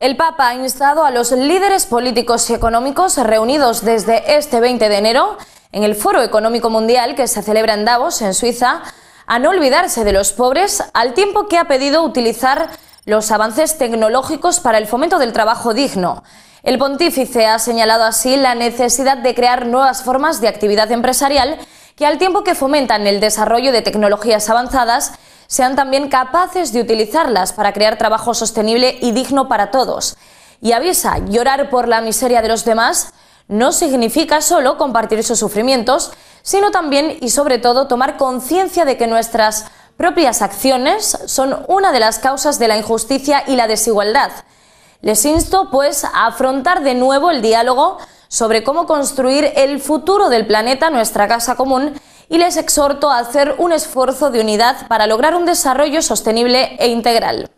El Papa ha instado a los líderes políticos y económicos reunidos desde este 20 de enero en el Foro Económico Mundial que se celebra en Davos, en Suiza, a no olvidarse de los pobres al tiempo que ha pedido utilizar los avances tecnológicos para el fomento del trabajo digno. El pontífice ha señalado así la necesidad de crear nuevas formas de actividad empresarial que al tiempo que fomentan el desarrollo de tecnologías avanzadas sean también capaces de utilizarlas para crear trabajo sostenible y digno para todos. Y avisa, llorar por la miseria de los demás no significa solo compartir sus sufrimientos, sino también y sobre todo tomar conciencia de que nuestras propias acciones son una de las causas de la injusticia y la desigualdad. Les insto, pues, a afrontar de nuevo el diálogo sobre cómo construir el futuro del planeta, nuestra casa común, y les exhorto a hacer un esfuerzo de unidad para lograr un desarrollo sostenible e integral.